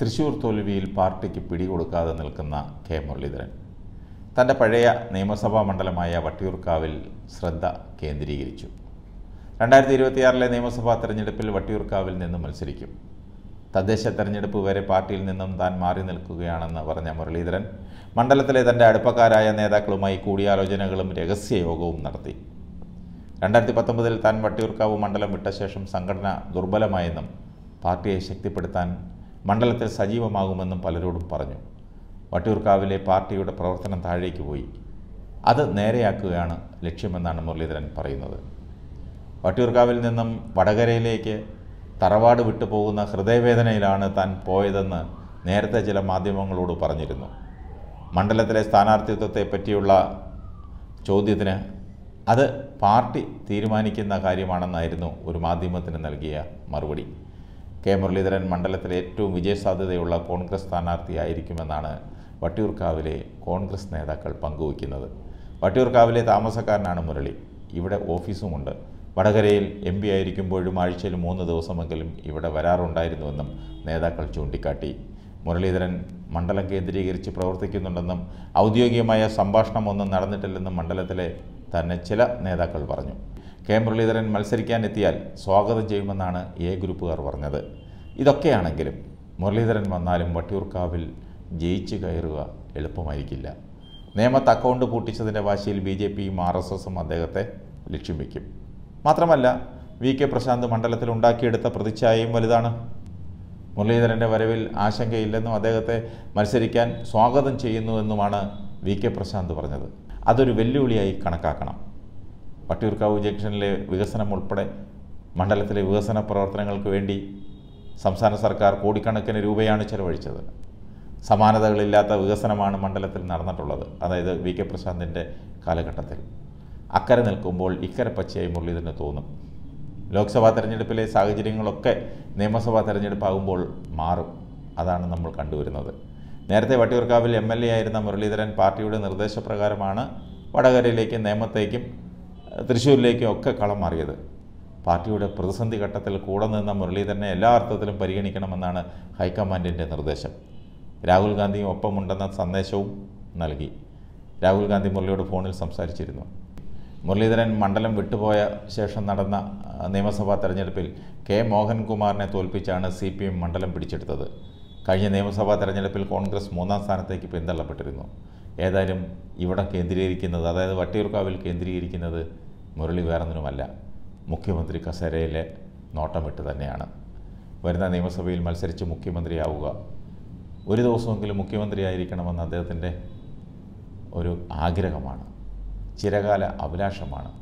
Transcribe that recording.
തൃശൂർ തോൽവിയിൽ പാർട്ടിക്ക് പിടികൊടുക്കാതെ നിൽക്കുന്ന കെ മുരളീധരൻ തൻ്റെ പഴയ നിയമസഭാ മണ്ഡലമായ വട്ടിയൂർക്കാവിൽ ശ്രദ്ധ കേന്ദ്രീകരിച്ചു രണ്ടായിരത്തി ഇരുപത്തിയാറിലെ നിയമസഭാ തെരഞ്ഞെടുപ്പിൽ വട്ടിയൂർക്കാവിൽ നിന്നും മത്സരിക്കും തദ്ദേശ തെരഞ്ഞെടുപ്പ് വരെ പാർട്ടിയിൽ നിന്നും താൻ മാറി നിൽക്കുകയാണെന്ന് പറഞ്ഞ മുരളീധരൻ മണ്ഡലത്തിലെ തൻ്റെ അടുപ്പക്കാരായ നേതാക്കളുമായി കൂടിയാലോചനകളും രഹസ്യയോഗവും നടത്തി രണ്ടായിരത്തി പത്തൊമ്പതിൽ താൻ വട്ടിയൂർക്കാവ് മണ്ഡലം വിട്ട ശേഷം സംഘടന ദുർബലമായെന്നും പാർട്ടിയെ ശക്തിപ്പെടുത്താൻ മണ്ഡലത്തിൽ സജീവമാകുമെന്നും പലരോടും പറഞ്ഞു വട്ടിയൂർക്കാവിലെ പാർട്ടിയുടെ പ്രവർത്തനം താഴേക്ക് പോയി അത് നേരെയാക്കുകയാണ് ലക്ഷ്യമെന്നാണ് മുരളീധരൻ പറയുന്നത് വട്ടിയൂർക്കാവിൽ നിന്നും വടകരയിലേക്ക് തറവാട് വിട്ടു പോകുന്ന ഹൃദയവേദനയിലാണ് താൻ പോയതെന്ന് നേരത്തെ ചില മാധ്യമങ്ങളോട് പറഞ്ഞിരുന്നു മണ്ഡലത്തിലെ സ്ഥാനാർത്ഥിത്വത്തെ പറ്റിയുള്ള ചോദ്യത്തിന് അത് പാർട്ടി തീരുമാനിക്കുന്ന കാര്യമാണെന്നായിരുന്നു ഒരു മാധ്യമത്തിന് നൽകിയ മറുപടി കെ മുരളീധരൻ മണ്ഡലത്തിലെ ഏറ്റവും വിജയസാധ്യതയുള്ള കോൺഗ്രസ് സ്ഥാനാർത്ഥിയായിരിക്കുമെന്നാണ് വട്ടിയൂർക്കാവിലെ കോൺഗ്രസ് നേതാക്കൾ പങ്കുവയ്ക്കുന്നത് വട്ടിയൂർക്കാവിലെ താമസക്കാരനാണ് മുരളി ഇവിടെ ഓഫീസുമുണ്ട് വടകരയിൽ എം പി ആയിരിക്കുമ്പോഴും ആഴ്ചയിൽ മൂന്ന് ദിവസമെങ്കിലും ഇവിടെ വരാറുണ്ടായിരുന്നുവെന്നും നേതാക്കൾ ചൂണ്ടിക്കാട്ടി മുരളീധരൻ മണ്ഡലം കേന്ദ്രീകരിച്ച് പ്രവർത്തിക്കുന്നുണ്ടെന്നും ഔദ്യോഗികമായ സംഭാഷണമൊന്നും നടന്നിട്ടില്ലെന്നും മണ്ഡലത്തിലെ തന്നെ ചില നേതാക്കൾ പറഞ്ഞു കെ മുരളീധരൻ മത്സരിക്കാനെത്തിയാൽ സ്വാഗതം ചെയ്യുമെന്നാണ് എ ഗ്രൂപ്പുകാർ പറഞ്ഞത് ഇതൊക്കെയാണെങ്കിലും മുരളീധരൻ വന്നാലും വട്ടിയൂർക്കാവിൽ ജയിച്ച് കയറുക എളുപ്പമായിരിക്കില്ല നിയമത്ത് അക്കൗണ്ട് പൂട്ടിച്ചതിൻ്റെ വാശിയിൽ ബി ജെ പിയും ആർ എസ് എസും അദ്ദേഹത്തെ ലക്ഷ്യം വയ്ക്കും മാത്രമല്ല വി കെ പ്രശാന്ത് മണ്ഡലത്തിൽ ഉണ്ടാക്കിയെടുത്ത പ്രതിച്ഛായയും വലുതാണ് മുരളീധരൻ്റെ വരവിൽ ആശങ്കയില്ലെന്നും അദ്ദേഹത്തെ മത്സരിക്കാൻ സ്വാഗതം ചെയ്യുന്നുവെന്നുമാണ് വി കെ പ്രശാന്ത് പറഞ്ഞത് അതൊരു വെല്ലുവിളിയായി കണക്കാക്കണം പട്ടിയൂർക്കാവ് ജംഗ്ഷനിലെ വികസനം ഉൾപ്പെടെ മണ്ഡലത്തിലെ വികസന പ്രവർത്തനങ്ങൾക്ക് വേണ്ടി സംസ്ഥാന സർക്കാർ കോടിക്കണക്കിന് രൂപയാണ് ചെലവഴിച്ചത് സമാനതകളില്ലാത്ത വികസനമാണ് മണ്ഡലത്തിൽ നടന്നിട്ടുള്ളത് അതായത് വി കെ പ്രശാന്തിൻ്റെ കാലഘട്ടത്തിൽ അക്കരെ നിൽക്കുമ്പോൾ ഇക്കരെ പച്ചയായി മുരളീധരന് തോന്നും ലോക്സഭാ തെരഞ്ഞെടുപ്പിലെ സാഹചര്യങ്ങളൊക്കെ നിയമസഭാ തെരഞ്ഞെടുപ്പാകുമ്പോൾ മാറും അതാണ് നമ്മൾ കണ്ടുവരുന്നത് നേരത്തെ വട്ടിയൂർക്കാവിൽ എം എൽ എ ആയിരുന്ന മുരളീധരൻ പാർട്ടിയുടെ നിർദ്ദേശപ്രകാരമാണ് വടകരയിലേക്കും നേമത്തേക്കും തൃശ്ശൂരിലേക്കും ഒക്കെ കളം മാറിയത് പാർട്ടിയുടെ പ്രതിസന്ധി ഘട്ടത്തിൽ കൂടെ നിന്ന മുരളീധരനെ എല്ലാ അർത്ഥത്തിലും പരിഗണിക്കണമെന്നാണ് ഹൈക്കമാൻഡിൻ്റെ നിർദ്ദേശം രാഹുൽ ഗാന്ധിയും ഒപ്പമുണ്ടെന്ന സന്ദേശവും നൽകി രാഹുൽ ഗാന്ധി മുരളിയോട് ഫോണിൽ സംസാരിച്ചിരുന്നു മുരളീധരൻ മണ്ഡലം വിട്ടുപോയ ശേഷം നടന്ന നിയമസഭാ തെരഞ്ഞെടുപ്പിൽ കെ മോഹൻകുമാറിനെ തോൽപ്പിച്ചാണ് സി പി എം മണ്ഡലം പിടിച്ചെടുത്തത് കഴിഞ്ഞ നിയമസഭാ തെരഞ്ഞെടുപ്പിൽ കോൺഗ്രസ് മൂന്നാം സ്ഥാനത്തേക്ക് പിന്തള്ളപ്പെട്ടിരുന്നു ഏതായാലും ഇവിടെ കേന്ദ്രീകരിക്കുന്നത് അതായത് വട്ടിയൂർക്കാവിൽ കേന്ദ്രീകരിക്കുന്നത് മുരളി വേറൊന്നിനുമല്ല മുഖ്യമന്ത്രി കസേരയിലെ നോട്ടമിട്ട് തന്നെയാണ് വരുന്ന നിയമസഭയിൽ മത്സരിച്ച് മുഖ്യമന്ത്രിയാവുക ഒരു ദിവസമെങ്കിലും മുഖ്യമന്ത്രിയായിരിക്കണമെന്ന് അദ്ദേഹത്തിൻ്റെ ഒരു ആഗ്രഹമാണ് ചിരകാല അഭിലാഷമാണ്